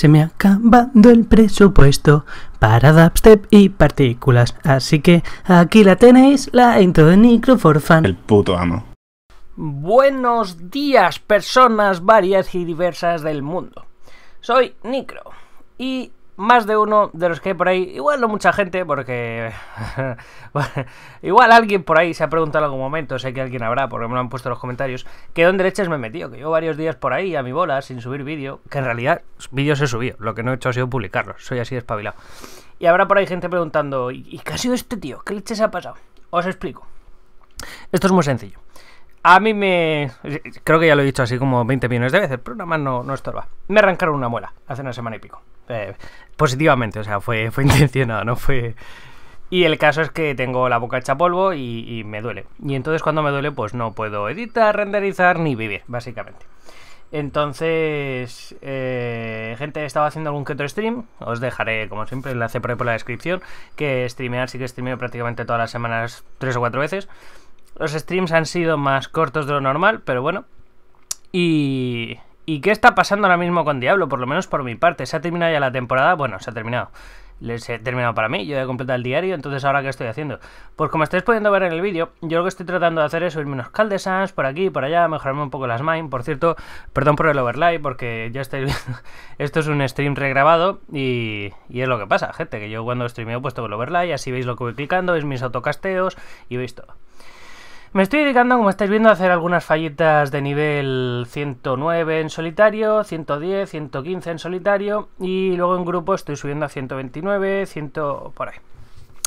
Se me ha acabado el presupuesto para dubstep y partículas. Así que aquí la tenéis, la intro de Nicro for fan. El puto amo. Buenos días, personas varias y diversas del mundo. Soy Nicro y más de uno de los que hay por ahí, igual no mucha gente, porque igual alguien por ahí se ha preguntado en algún momento, sé que alguien habrá, porque me lo han puesto en los comentarios, que dónde leches me he metido, que yo varios días por ahí a mi bola sin subir vídeo, que en realidad vídeos he subido, lo que no he hecho ha sido publicarlos, soy así espabilado Y habrá por ahí gente preguntando, ¿y qué ha sido este tío? ¿Qué leches ha pasado? Os explico. Esto es muy sencillo. A mí me... Creo que ya lo he dicho así como 20 millones de veces, pero nada más no, estorba. Me arrancaron una muela hace una semana y pico. Eh, positivamente, o sea, fue, fue intencionado, no fue... Y el caso es que tengo la boca hecha polvo y, me duele. Y entonces cuando me duele, pues no puedo editar, renderizar ni vivir, básicamente. Entonces, eh, gente, estaba haciendo algún que otro stream. Os dejaré, como siempre, la enlace por ahí por la descripción. Que streamear sí que streameo prácticamente todas las semanas, tres o cuatro veces. Los streams han sido más cortos de lo normal, pero bueno. Y, ¿Y qué está pasando ahora mismo con Diablo? Por lo menos por mi parte. Se ha terminado ya la temporada. Bueno, se ha terminado. se he terminado para mí, yo he completado el diario, entonces ahora qué estoy haciendo. Pues como estáis pudiendo ver en el vídeo, yo lo que estoy tratando de hacer es subirme unos caldesans por aquí, por allá, mejorarme un poco las mine. Por cierto, perdón por el overlay, porque ya estáis viendo, esto es un stream regrabado y, y es lo que pasa, gente, que yo cuando streameo he puesto el overlay, así veis lo que voy clicando, veis mis autocasteos y veis todo. Me estoy dedicando, como estáis viendo, a hacer algunas fallitas de nivel 109 en solitario, 110, 115 en solitario y luego en grupo estoy subiendo a 129, 100 por ahí.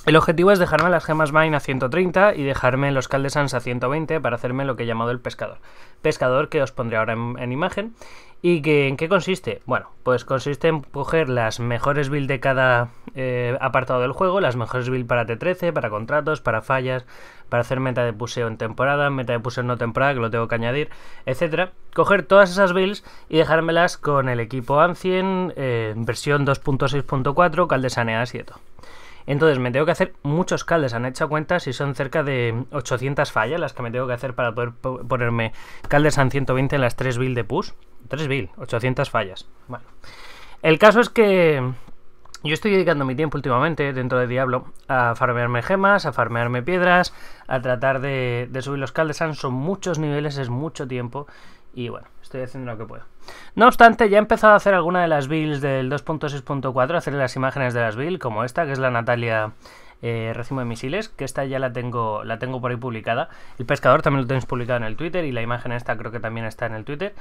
El objetivo es dejarme las gemas mine a 130 y dejarme los caldesans a 120 para hacerme lo que he llamado el pescador. Pescador que os pondré ahora en, imagen. ¿Y que, en qué consiste? Bueno, pues consiste en coger las mejores builds de cada eh, apartado del juego, las mejores builds para T13, para contratos, para fallas, para hacer meta de puseo en temporada, meta de puseo no temporada, que lo tengo que añadir, etcétera. Coger todas esas builds y dejármelas con el equipo Ancien, en eh, versión 2.6.4, Caldesaneas y 7 Entonces me tengo que hacer muchos caldes, han hecho cuenta si son cerca de 800 fallas las que me tengo que hacer para poder ponerme caldes 120 en las 3 build de push. 3 build, 800 fallas. Bueno. El caso es que yo estoy dedicando mi tiempo últimamente dentro de Diablo a farmearme gemas, a farmearme piedras, a tratar de, subir los Caldesan. Son muchos niveles, es mucho tiempo. Y bueno, estoy haciendo lo que puedo. No obstante, ya he empezado a hacer alguna de las builds del 2.6.4, hacer las imágenes de las builds, como esta, que es la Natalia eh, Recimo de Misiles, que esta ya la tengo, la tengo por ahí publicada. El pescador también lo tenéis publicado en el Twitter y la imagen esta creo que también está en el Twitter.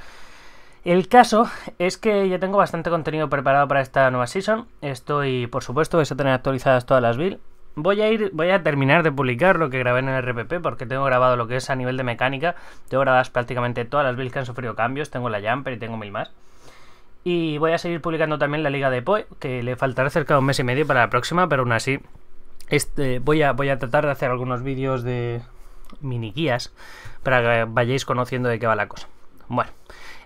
El caso es que ya tengo bastante contenido preparado para esta nueva season. Estoy, por supuesto, voy a tener actualizadas todas las builds. Voy a ir, voy a terminar de publicar lo que grabé en el RPP porque tengo grabado lo que es a nivel de mecánica. Tengo grabadas prácticamente todas las builds que han sufrido cambios. Tengo la jumper y tengo mil más. Y voy a seguir publicando también la liga de PoE que le faltará cerca de un mes y medio para la próxima, pero aún así este, voy, a, voy a tratar de hacer algunos vídeos de mini guías para que vayáis conociendo de qué va la cosa. Bueno,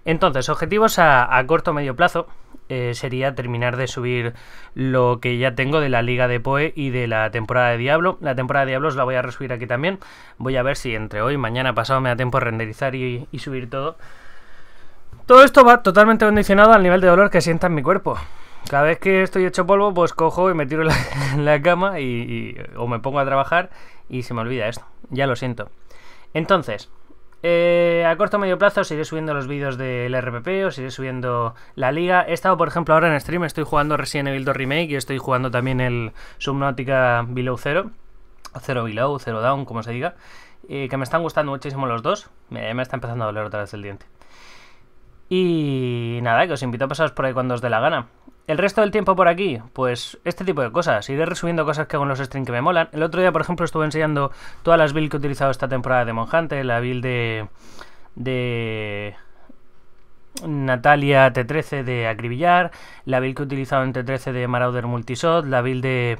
entonces, objetivos a, corto o medio plazo eh, sería terminar de subir lo que ya tengo de la Liga de Poe y de la temporada de Diablo. La temporada de Diablo os la voy a resubir aquí también. Voy a ver si entre hoy, y mañana, pasado me da tiempo a renderizar y, subir todo. Todo esto va totalmente condicionado al nivel de dolor que sienta en mi cuerpo. Cada vez que estoy hecho polvo, pues cojo y me tiro en la, cama o me pongo a trabajar y se me olvida esto. Ya lo siento. Entonces, eh, a corto o medio plazo os subiendo los vídeos del RPP, os iré subiendo la liga. He estado, por ejemplo, ahora en stream, estoy jugando Resident Evil 2 Remake y estoy jugando también el Subnautica Below Zero, o Zero Below, Zero Down, como se diga, eh, que me están gustando muchísimo los dos. Me, me está empezando a doler otra vez el diente. Y nada, que os invito a pasaros por ahí cuando os dé la gana. El resto del tiempo por aquí, pues este tipo de cosas. Iré resumiendo cosas que con los streams que me molan. El otro día, por ejemplo, estuve enseñando todas las builds que he utilizado esta temporada de Monjante, la build de... Natalia T13 de Acribillar, la build que he utilizado en T13 de Marauder Multisot, la build de...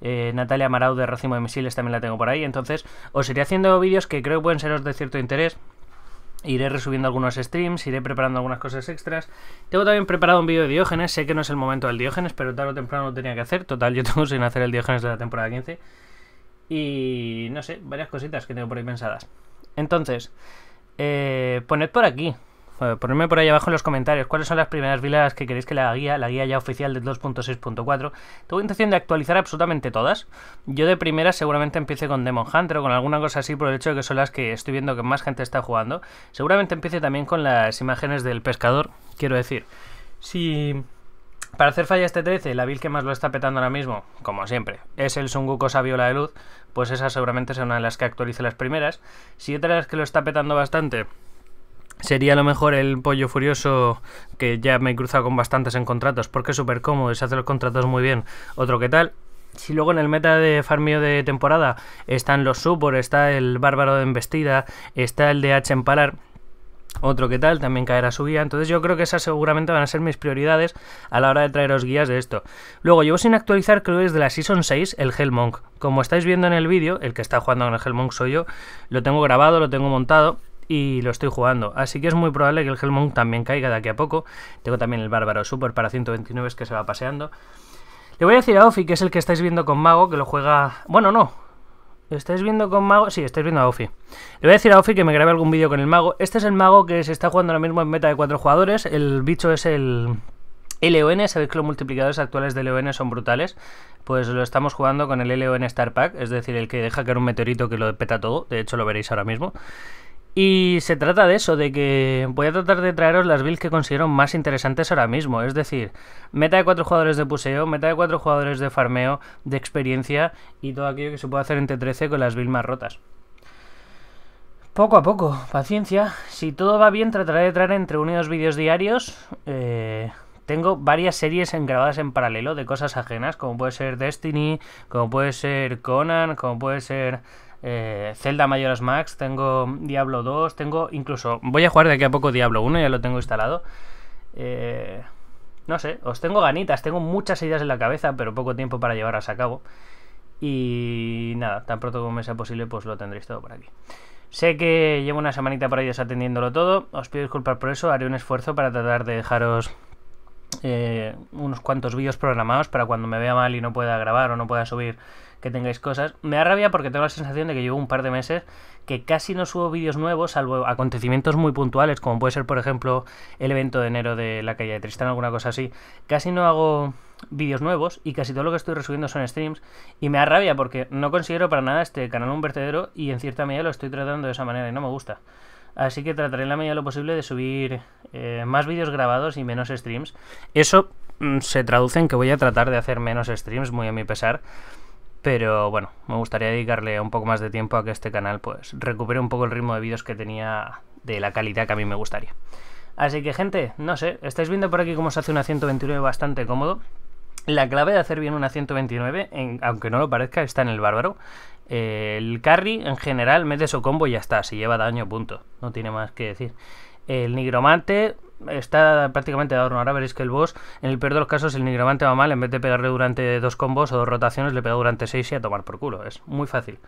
Eh, Natalia Marauder Racimo de Misiles también la tengo por ahí. Entonces, os iré haciendo vídeos que creo que pueden seros de cierto interés Iré resubiendo algunos streams, iré preparando algunas cosas extras. Tengo también preparado un vídeo de Diógenes, sé que no es el momento del Diógenes, pero tarde o temprano lo tenía que hacer. Total, yo tengo sin hacer el Diógenes de la temporada 15. Y no sé, varias cositas que tengo por ahí pensadas. Entonces, eh, poned por aquí ponerme por ahí abajo en los comentarios cuáles son las primeras vilas que queréis que la guía, la guía ya oficial de 2.6.4. Tengo intención de actualizar absolutamente todas. Yo de primera seguramente empiece con Demon Hunter o con alguna cosa así por el hecho de que son las que estoy viendo que más gente está jugando. Seguramente empiece también con las imágenes del pescador, quiero decir. Si... Para hacer falla este 13, la vil que más lo está petando ahora mismo, como siempre, es el Sunguko viola de Luz, pues esa seguramente será una de las que actualice las primeras. Si otra de las que lo está petando bastante Sería a lo mejor el pollo furioso que ya me he cruzado con bastantes en contratos porque es súper cómodo y se hace los contratos muy bien. Otro que tal. Si luego en el meta de farmio de temporada están los super está el bárbaro de embestida, está el de H en otro que tal, también caerá su guía. Entonces yo creo que esas seguramente van a ser mis prioridades a la hora de traeros guías de esto. Luego, llevo sin actualizar, creo que de la Season 6, el Hellmonk. Como estáis viendo en el vídeo, el que está jugando con el Hellmonk soy yo, lo tengo grabado, lo tengo montado y lo estoy jugando. Así que es muy probable que el Hellmonk también caiga de aquí a poco. Tengo también el Bárbaro Super para 129 que se va paseando. Le voy a decir a Ofi, que es el que estáis viendo con Mago, que lo juega... Bueno, no. ¿Estáis viendo con Mago? Sí, estáis viendo a Ofi. Le voy a decir a Ofi que me grabe algún vídeo con el Mago. Este es el Mago que se está jugando ahora mismo en meta de cuatro jugadores. El bicho es el... LON, sabéis que los multiplicadores actuales de LON son brutales, pues lo estamos jugando con el LON Star Pack, es decir, el que deja caer un meteorito que lo peta todo, de hecho lo veréis ahora mismo. Y se trata de eso, de que voy a tratar de traeros las builds que considero más interesantes ahora mismo. Es decir, meta de cuatro jugadores de puseo, meta de cuatro jugadores de farmeo, de experiencia y todo aquello que se puede hacer entre 13 con las builds más rotas. Poco a poco, paciencia. Si todo va bien, trataré de traer entre uno y dos vídeos diarios. Eh, tengo varias series grabadas en paralelo de cosas ajenas, como puede ser Destiny, como puede ser Conan, como puede ser eh, Zelda Max, tengo Diablo 2, tengo incluso... Voy a jugar de aquí a poco Diablo 1, ya lo tengo instalado. Eh, no sé, os tengo ganitas, tengo muchas ideas en la cabeza, pero poco tiempo para llevarlas a cabo. Y nada, tan pronto como me sea posible, pues lo tendréis todo por aquí. Sé que llevo una semanita por ahí desatendiéndolo todo, os pido disculpas por eso, haré un esfuerzo para tratar de dejaros eh, unos cuantos vídeos programados para cuando me vea mal y no pueda grabar o no pueda subir que tengáis cosas. Me da rabia porque tengo la sensación de que llevo un par de meses que casi no subo vídeos nuevos, salvo acontecimientos muy puntuales, como puede ser, por ejemplo, el evento de enero de la calle de Tristán, alguna cosa así. Casi no hago vídeos nuevos y casi todo lo que estoy resubiendo son streams. Y me da rabia porque no considero para nada este canal un vertedero y en cierta medida lo estoy tratando de esa manera y no me gusta. Así que trataré en la medida de lo posible de subir eh, más vídeos grabados y menos streams. Eso mm, se traduce en que voy a tratar de hacer menos streams, muy a mi pesar. Pero bueno, me gustaría dedicarle un poco más de tiempo a que este canal pues recupere un poco el ritmo de vídeos que tenía de la calidad que a mí me gustaría. Así que gente, no sé, estáis viendo por aquí cómo se hace una 129 bastante cómodo. La clave de hacer bien una 129, aunque no lo parezca, está en el bárbaro. Eh, el carry en general mete su combo y ya está, si lleva daño, punto. No tiene más que decir. El nigromante está prácticamente adorno Ahora veréis que el boss, en el peor de los casos, el nigromante va mal. En vez de pegarle durante dos combos o dos rotaciones, le pega durante seis y a tomar por culo. Es muy fácil.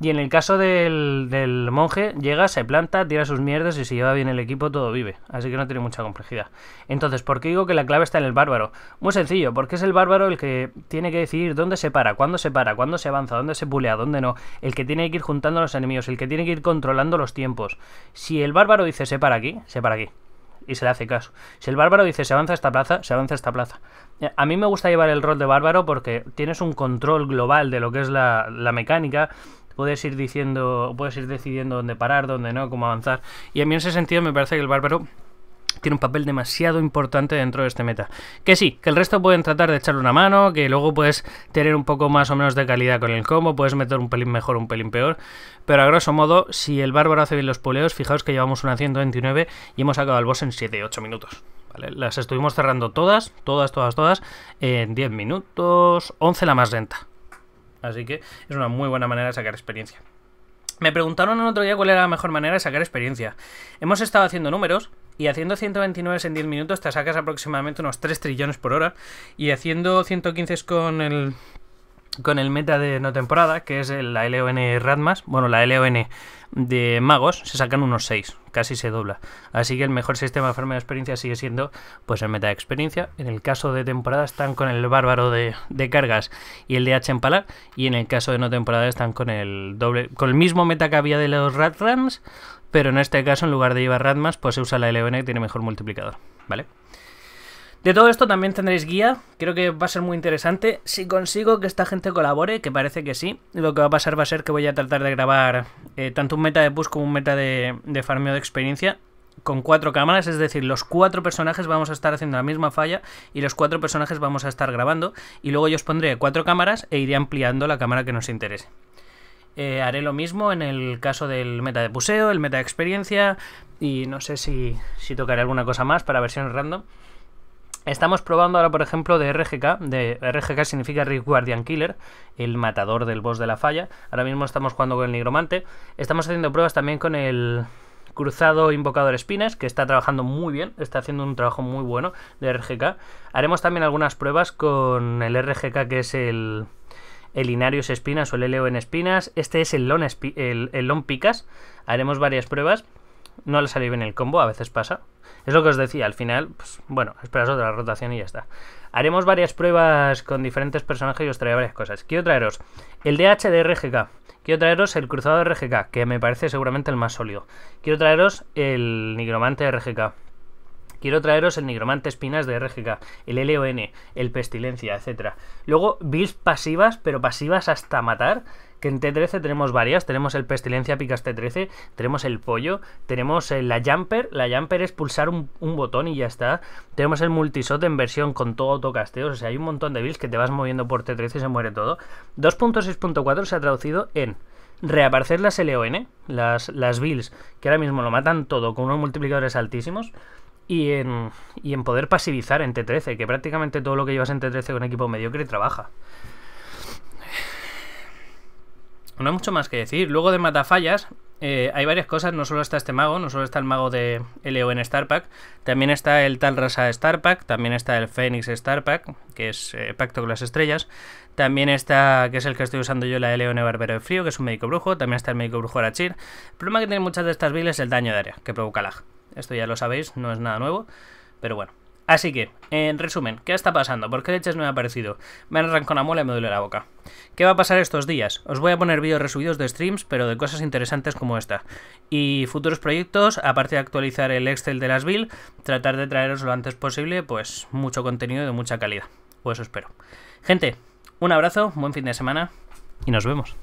Y en el caso del, del monje, llega, se planta, tira sus mierdas y si lleva bien el equipo, todo vive. Así que no tiene mucha complejidad. Entonces, ¿por qué digo que la clave está en el bárbaro? Muy sencillo, porque es el bárbaro el que tiene que decidir dónde se para, cuándo se para, cuándo se avanza, dónde se pulea, dónde no. El que tiene que ir juntando a los enemigos, el que tiene que ir controlando los tiempos. Si el bárbaro dice se para aquí, se para aquí y se le hace caso. Si el bárbaro dice se avanza esta plaza, se avanza esta plaza. A mí me gusta llevar el rol de bárbaro porque tienes un control global de lo que es la, la mecánica. Puedes ir diciendo, puedes ir decidiendo dónde parar, dónde no, cómo avanzar. Y a mí en ese sentido me parece que el bárbaro tiene un papel demasiado importante dentro de este meta. Que sí, que el resto pueden tratar de echarle una mano, que luego puedes tener un poco más o menos de calidad con el combo, puedes meter un pelín mejor, un pelín peor, pero a grosso modo, si el bárbaro hace bien los poleos... fijaos que llevamos una 129 y hemos acabado el boss en 7-8 minutos. Las estuvimos cerrando todas, todas, todas, todas, en 10 minutos, 11 la más lenta. Así que es una muy buena manera de sacar experiencia. Me preguntaron el otro día cuál era la mejor manera de sacar experiencia. Hemos estado haciendo números y haciendo 129 en 10 minutos te sacas aproximadamente unos 3 trillones por hora y haciendo 115 con el con el meta de no temporada, que es la LON ratmas bueno, la LON de magos, se sacan unos 6, casi se dobla. Así que el mejor sistema de forma de experiencia sigue siendo pues el meta de experiencia. En el caso de temporada están con el bárbaro de, cargas y el de H empalar, y en el caso de no temporada están con el doble con el mismo meta que había de los Ratrans, pero en este caso, en lugar de llevar Radmas pues se usa la LVN que tiene mejor multiplicador, ¿vale? De todo esto también tendréis guía, creo que va a ser muy interesante. Si consigo que esta gente colabore, que parece que sí, lo que va a pasar va a ser que voy a tratar de grabar eh, tanto un meta de push como un meta de, de farmeo de experiencia con cuatro cámaras, es decir, los cuatro personajes vamos a estar haciendo la misma falla y los cuatro personajes vamos a estar grabando y luego yo os pondré cuatro cámaras e iré ampliando la cámara que nos interese. Eh, haré lo mismo en el caso del meta de puseo, el meta de experiencia y no sé si, tocaré alguna cosa más para versiones random. Estamos probando ahora, por ejemplo, de RGK. De RGK significa Rick Guardian Killer, el matador del boss de la falla. Ahora mismo estamos jugando con el nigromante. Estamos haciendo pruebas también con el cruzado invocador espinas, que está trabajando muy bien, está haciendo un trabajo muy bueno de RGK. Haremos también algunas pruebas con el RGK, que es el, el Inarius Espinas o el Eleo en Espinas. Este es el Lon, el, Picas. Haremos varias pruebas. No le salió bien el combo, a veces pasa. Es lo que os decía, al final, pues, bueno, esperas otra rotación y ya está. Haremos varias pruebas con diferentes personajes y os traeré varias cosas. Quiero traeros el DH de RGK. Quiero traeros el cruzado de RGK, que me parece seguramente el más sólido. Quiero traeros el nigromante de RGK. Quiero traeros el Nigromante Espinas de RGK, el LON, el Pestilencia, etc. Luego, Bills pasivas, pero pasivas hasta matar. Que en T13 tenemos varias. Tenemos el Pestilencia Picas T13, tenemos el Pollo, tenemos eh, la Jumper. La Jumper es pulsar un, botón y ya está. Tenemos el Multisot en versión con todo autocasteo, O sea, hay un montón de Bills que te vas moviendo por T13 y se muere todo. 2.6.4 se ha traducido en reaparecer las LON, las, las Bills que ahora mismo lo matan todo con unos multiplicadores altísimos y en, y en poder pasivizar en T13, que prácticamente todo lo que llevas en T13 con equipo mediocre trabaja. No hay mucho más que decir. Luego de Matafallas, eh, hay varias cosas. No solo está este mago, no solo está el mago de Leo en Starpack, también está el Tal Rasa Starpack, también está el Fénix Starpack, que es eh, Pacto con las Estrellas. También está, que es el que estoy usando yo, la Eleone Barbero de Frío, que es un médico brujo. También está el médico brujo Arachir. El problema que tiene muchas de estas builds es el daño de área que provoca lag. Esto ya lo sabéis, no es nada nuevo, pero bueno. Así que, en resumen, ¿qué está pasando? ¿Por qué leches no me ha aparecido? Me han arrancado una muela y me duele la boca. ¿Qué va a pasar estos días? Os voy a poner vídeos resubidos de streams, pero de cosas interesantes como esta. Y futuros proyectos, aparte de actualizar el Excel de las Bill, tratar de traeros lo antes posible, pues mucho contenido de mucha calidad. Pues eso espero. Gente, un abrazo, buen fin de semana y nos vemos.